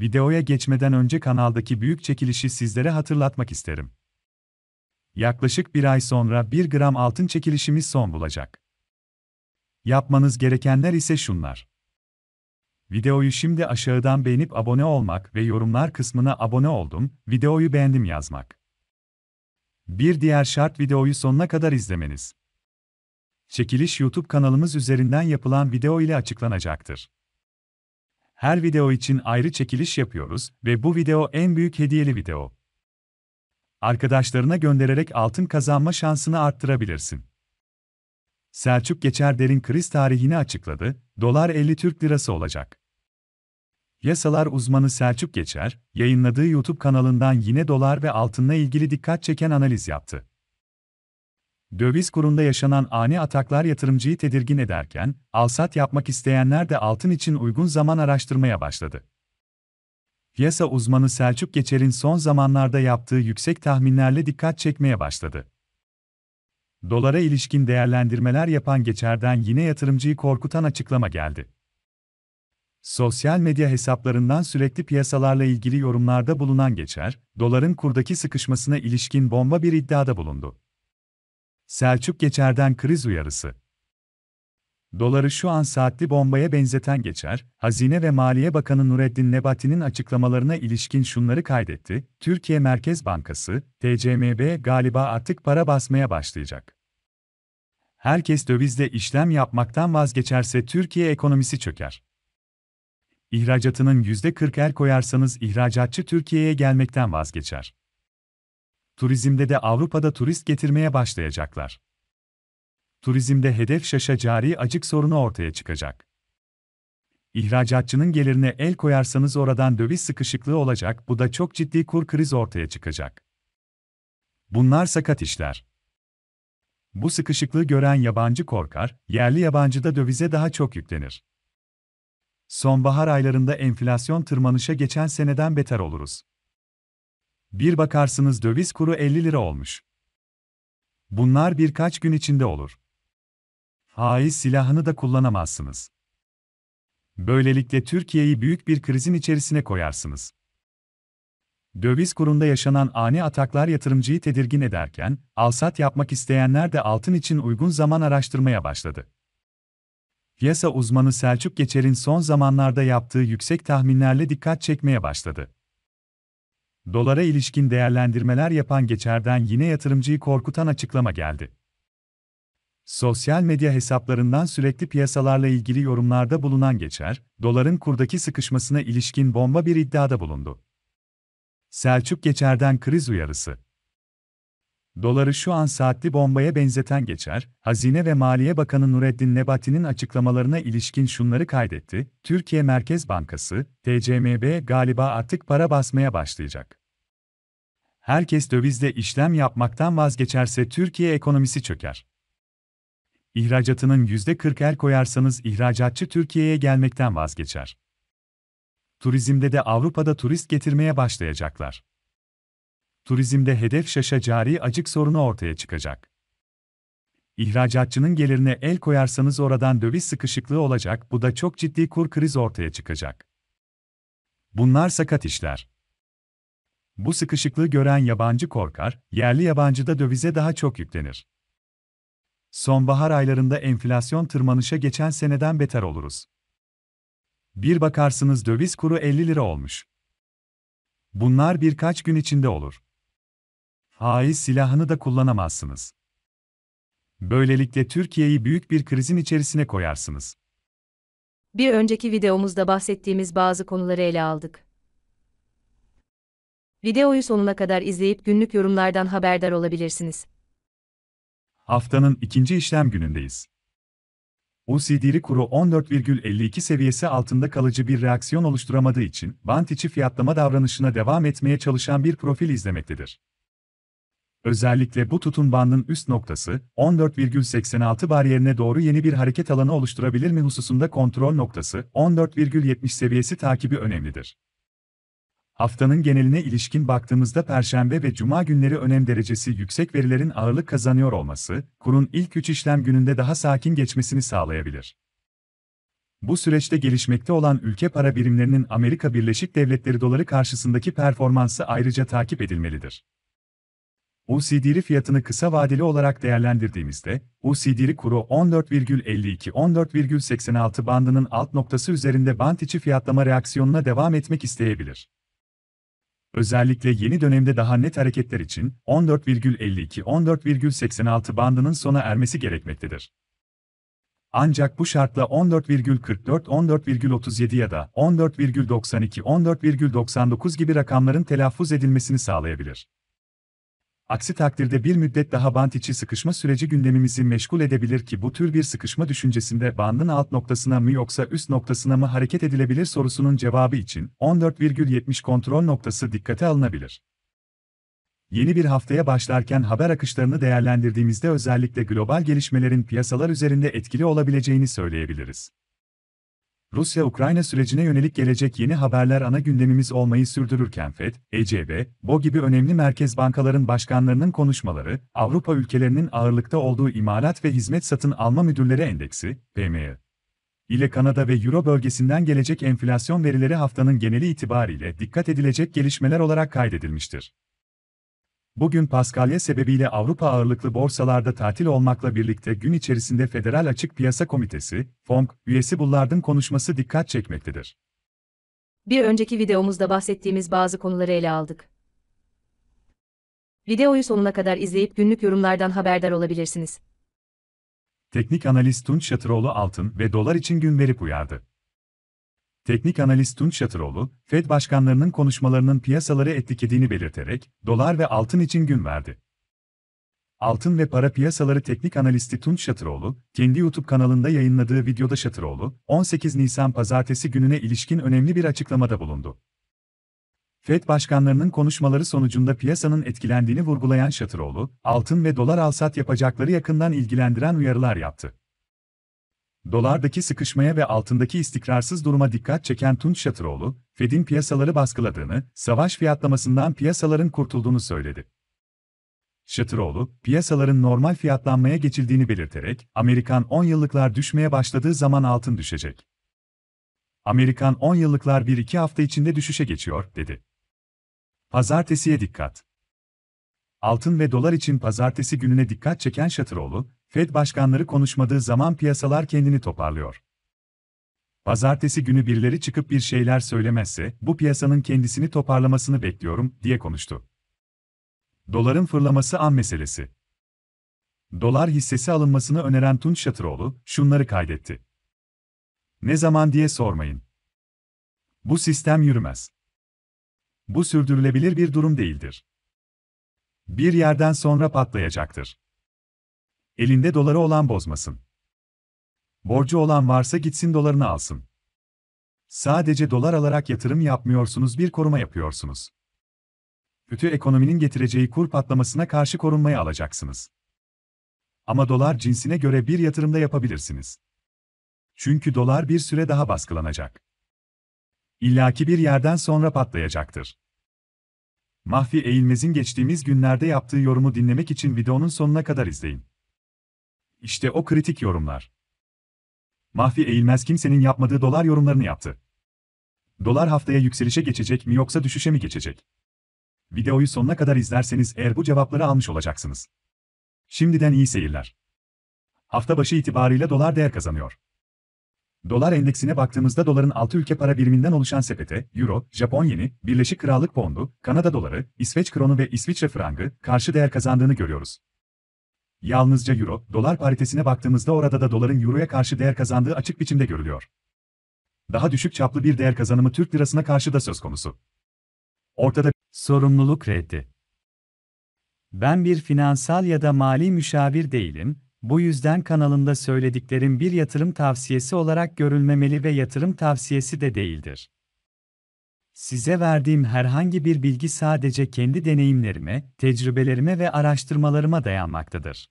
Videoya geçmeden önce kanaldaki büyük çekilişi sizlere hatırlatmak isterim. Yaklaşık bir ay sonra 1 gram altın çekilişimiz son bulacak. Yapmanız gerekenler ise şunlar. Videoyu şimdi aşağıdan beğenip abone olmak ve yorumlar kısmına abone oldum, videoyu beğendim yazmak. Bir diğer şart videoyu sonuna kadar izlemeniz. Çekiliş YouTube kanalımız üzerinden yapılan video ile açıklanacaktır her video için ayrı çekiliş yapıyoruz ve bu video en büyük hediyeli video. Arkadaşlarına göndererek altın kazanma şansını arttırabilirsin. Selçuk Geçer derin kriz tarihini açıkladı, dolar 50 Türk lirası olacak. Yasalar uzmanı Selçuk Geçer, yayınladığı YouTube kanalından yine dolar ve altınla ilgili dikkat çeken analiz yaptı. Döviz kurunda yaşanan ani ataklar yatırımcıyı tedirgin ederken, alsat yapmak isteyenler de altın için uygun zaman araştırmaya başladı. Piyasa uzmanı Selçuk Geçer'in son zamanlarda yaptığı yüksek tahminlerle dikkat çekmeye başladı. Dolara ilişkin değerlendirmeler yapan Geçer'den yine yatırımcıyı korkutan açıklama geldi. Sosyal medya hesaplarından sürekli piyasalarla ilgili yorumlarda bulunan Geçer, doların kurdaki sıkışmasına ilişkin bomba bir iddiada bulundu. Selçuk Geçer'den kriz uyarısı. Doları şu an saatli bombaya benzeten Geçer, Hazine ve Maliye Bakanı Nureddin Nebati'nin açıklamalarına ilişkin şunları kaydetti, Türkiye Merkez Bankası, TCMB galiba artık para basmaya başlayacak. Herkes dövizle işlem yapmaktan vazgeçerse Türkiye ekonomisi çöker. İhracatının %40 el koyarsanız ihracatçı Türkiye'ye gelmekten vazgeçer turizmde de Avrupa'da turist getirmeye başlayacaklar. Turizmde hedef şaşa cari acık sorunu ortaya çıkacak. İhracatçının gelirine el koyarsanız oradan döviz sıkışıklığı olacak, bu da çok ciddi kur kriz ortaya çıkacak. Bunlar sakat işler. Bu sıkışıklığı gören yabancı korkar, yerli yabancı da dövize daha çok yüklenir. Sonbahar aylarında enflasyon tırmanışa geçen seneden beter oluruz. Bir bakarsınız döviz kuru 50 lira olmuş. Bunlar birkaç gün içinde olur. Faiz silahını da kullanamazsınız. Böylelikle Türkiye'yi büyük bir krizin içerisine koyarsınız. Döviz kurunda yaşanan ani ataklar yatırımcıyı tedirgin ederken, alsat yapmak isteyenler de altın için uygun zaman araştırmaya başladı. Piyasa uzmanı Selçuk Geçer'in son zamanlarda yaptığı yüksek tahminlerle dikkat çekmeye başladı. Dolara ilişkin değerlendirmeler yapan geçerden yine yatırımcıyı korkutan açıklama geldi. Sosyal medya hesaplarından sürekli piyasalarla ilgili yorumlarda bulunan geçer, doların kurdaki sıkışmasına ilişkin bomba bir iddiada bulundu. Selçuk Geçer'den kriz uyarısı doları şu an saatli bombaya benzeten geçer, Hazine ve Maliye Bakanı Nureddin Nebati'nin açıklamalarına ilişkin şunları kaydetti, Türkiye Merkez Bankası, TCMB galiba artık para basmaya başlayacak. Herkes dövizle işlem yapmaktan vazgeçerse Türkiye ekonomisi çöker. İhracatının %40 el koyarsanız ihracatçı Türkiye'ye gelmekten vazgeçer. Turizmde de Avrupa'da turist getirmeye başlayacaklar. Turizmde hedef şaşa cari acık sorunu ortaya çıkacak. İhracatçının gelirine el koyarsanız oradan döviz sıkışıklığı olacak, bu da çok ciddi kur kriz ortaya çıkacak. Bunlar sakat işler. Bu sıkışıklığı gören yabancı korkar, yerli yabancı da dövize daha çok yüklenir. Sonbahar aylarında enflasyon tırmanışa geçen seneden beter oluruz. Bir bakarsınız döviz kuru 50 lira olmuş. Bunlar birkaç gün içinde olur haiz silahını da kullanamazsınız. Böylelikle Türkiye'yi büyük bir krizin içerisine koyarsınız. Bir önceki videomuzda bahsettiğimiz bazı konuları ele aldık. Videoyu sonuna kadar izleyip günlük yorumlardan haberdar olabilirsiniz. Haftanın ikinci işlem günündeyiz. UCD'li kuru 14,52 seviyesi altında kalıcı bir reaksiyon oluşturamadığı için, bant içi fiyatlama davranışına devam etmeye çalışan bir profil izlemektedir. Özellikle bu tutun bandının üst noktası, 14,86 bariyerine doğru yeni bir hareket alanı oluşturabilir mi hususunda kontrol noktası, 14,70 seviyesi takibi önemlidir. Haftanın geneline ilişkin baktığımızda Perşembe ve Cuma günleri önem derecesi yüksek verilerin ağırlık kazanıyor olması, kurun ilk 3 işlem gününde daha sakin geçmesini sağlayabilir. Bu süreçte gelişmekte olan ülke para birimlerinin Amerika Birleşik Devletleri doları karşısındaki performansı ayrıca takip edilmelidir. UCD'li fiyatını kısa vadeli olarak değerlendirdiğimizde, UCD'li kuru 14,52-14,86 bandının alt noktası üzerinde band içi fiyatlama reaksiyonuna devam etmek isteyebilir. Özellikle yeni dönemde daha net hareketler için 14,52-14,86 bandının sona ermesi gerekmektedir. Ancak bu şartla 14,44-14,37 ya da 14,92-14,99 gibi rakamların telaffuz edilmesini sağlayabilir. Aksi takdirde bir müddet daha bant içi sıkışma süreci gündemimizi meşgul edebilir ki bu tür bir sıkışma düşüncesinde bandın alt noktasına mı yoksa üst noktasına mı hareket edilebilir sorusunun cevabı için 14,70 kontrol noktası dikkate alınabilir. Yeni bir haftaya başlarken haber akışlarını değerlendirdiğimizde özellikle global gelişmelerin piyasalar üzerinde etkili olabileceğini söyleyebiliriz. Rusya-Ukrayna sürecine yönelik gelecek yeni haberler ana gündemimiz olmayı sürdürürken FED, ECB, BO gibi önemli merkez bankaların başkanlarının konuşmaları, Avrupa ülkelerinin ağırlıkta olduğu imalat ve hizmet satın alma müdürleri endeksi, PMI, ile Kanada ve Euro bölgesinden gelecek enflasyon verileri haftanın geneli itibariyle dikkat edilecek gelişmeler olarak kaydedilmiştir bugün Paskalya sebebiyle Avrupa ağırlıklı borsalarda tatil olmakla birlikte gün içerisinde Federal Açık Piyasa Komitesi, FONK, üyesi Bullard'ın konuşması dikkat çekmektedir. Bir önceki videomuzda bahsettiğimiz bazı konuları ele aldık. Videoyu sonuna kadar izleyip günlük yorumlardan haberdar olabilirsiniz. Teknik analist Tunç Şatıroğlu altın ve dolar için gün verip uyardı teknik analist Tunç Şatıroğlu, Fed başkanlarının konuşmalarının piyasaları etkilediğini belirterek, dolar ve altın için gün verdi. Altın ve para piyasaları teknik analisti Tunç Şatıroğlu, kendi YouTube kanalında yayınladığı videoda Şatıroğlu, 18 Nisan pazartesi gününe ilişkin önemli bir açıklamada bulundu. FED başkanlarının konuşmaları sonucunda piyasanın etkilendiğini vurgulayan Şatıroğlu, altın ve dolar alsat yapacakları yakından ilgilendiren uyarılar yaptı. Dolardaki sıkışmaya ve altındaki istikrarsız duruma dikkat çeken Tunç Şatıroğlu, Fed'in piyasaları baskıladığını, savaş fiyatlamasından piyasaların kurtulduğunu söyledi. Şatıroğlu, piyasaların normal fiyatlanmaya geçildiğini belirterek, Amerikan 10 yıllıklar düşmeye başladığı zaman altın düşecek. Amerikan 10 yıllıklar 1-2 hafta içinde düşüşe geçiyor, dedi. Pazartesiye dikkat. Altın ve dolar için pazartesi gününe dikkat çeken Şatıroğlu, Fed başkanları konuşmadığı zaman piyasalar kendini toparlıyor. Pazartesi günü birileri çıkıp bir şeyler söylemezse, bu piyasanın kendisini toparlamasını bekliyorum, diye konuştu. Doların fırlaması an meselesi. Dolar hissesi alınmasını öneren Tunç Şatıroğlu, şunları kaydetti. Ne zaman diye sormayın. Bu sistem yürümez. Bu sürdürülebilir bir durum değildir. Bir yerden sonra patlayacaktır. Elinde doları olan bozmasın. Borcu olan varsa gitsin dolarını alsın. Sadece dolar alarak yatırım yapmıyorsunuz bir koruma yapıyorsunuz. Kötü ekonominin getireceği kur patlamasına karşı korunmayı alacaksınız. Ama dolar cinsine göre bir yatırımda yapabilirsiniz. Çünkü dolar bir süre daha baskılanacak. İllaki bir yerden sonra patlayacaktır. Mahfi Eğilmez'in geçtiğimiz günlerde yaptığı yorumu dinlemek için videonun sonuna kadar izleyin. İşte o kritik yorumlar. Mahfi eğilmez kimsenin yapmadığı dolar yorumlarını yaptı. Dolar haftaya yükselişe geçecek mi yoksa düşüşe mi geçecek? Videoyu sonuna kadar izlerseniz eğer bu cevapları almış olacaksınız. Şimdiden iyi seyirler. Hafta başı itibariyle dolar değer kazanıyor. Dolar endeksine baktığımızda doların 6 ülke para biriminden oluşan sepete, Euro, Japon yeni, Birleşik Krallık Pondu, Kanada doları, İsveç kronu ve İsviçre frangı karşı değer kazandığını görüyoruz. Yalnızca euro, dolar paritesine baktığımızda orada da doların euroya karşı değer kazandığı açık biçimde görülüyor. Daha düşük çaplı bir değer kazanımı Türk lirasına karşı da söz konusu. Ortada sorumluluk reddi. Ben bir finansal ya da mali müşavir değilim, bu yüzden kanalımda söylediklerim bir yatırım tavsiyesi olarak görülmemeli ve yatırım tavsiyesi de değildir. Size verdiğim herhangi bir bilgi sadece kendi deneyimlerime, tecrübelerime ve araştırmalarıma dayanmaktadır.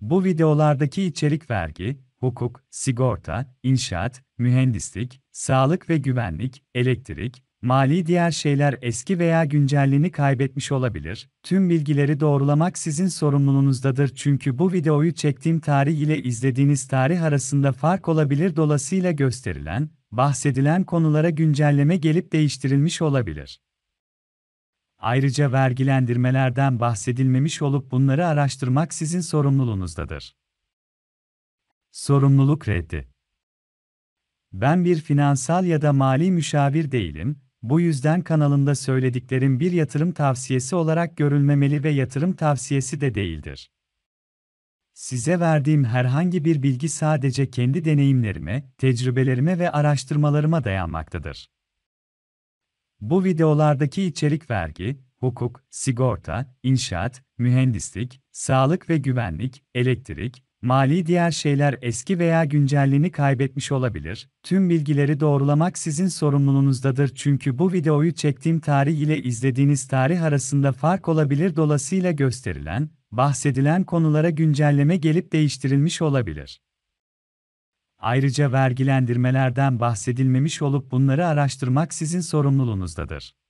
Bu videolardaki içerik vergi, hukuk, sigorta, inşaat, mühendislik, sağlık ve güvenlik, elektrik, mali diğer şeyler eski veya güncelliğini kaybetmiş olabilir. Tüm bilgileri doğrulamak sizin sorumluluğunuzdadır çünkü bu videoyu çektiğim tarih ile izlediğiniz tarih arasında fark olabilir dolasıyla gösterilen bahsedilen konulara güncelleme gelip değiştirilmiş olabilir. Ayrıca vergilendirmelerden bahsedilmemiş olup bunları araştırmak sizin sorumluluğunuzdadır. Sorumluluk reddi. Ben bir finansal ya da mali müşavir değilim, bu yüzden kanalımda söylediklerim bir yatırım tavsiyesi olarak görülmemeli ve yatırım tavsiyesi de değildir. Size verdiğim herhangi bir bilgi sadece kendi deneyimlerime, tecrübelerime ve araştırmalarıma dayanmaktadır. Bu videolardaki içerik vergi, hukuk, sigorta, inşaat, mühendislik, sağlık ve güvenlik, elektrik, Mali diğer şeyler eski veya güncelliğini kaybetmiş olabilir. Tüm bilgileri doğrulamak sizin sorumluluğunuzdadır çünkü bu videoyu çektiğim tarih ile izlediğiniz tarih arasında fark olabilir Dolasıyla gösterilen, bahsedilen konulara güncelleme gelip değiştirilmiş olabilir. Ayrıca vergilendirmelerden bahsedilmemiş olup bunları araştırmak sizin sorumluluğunuzdadır.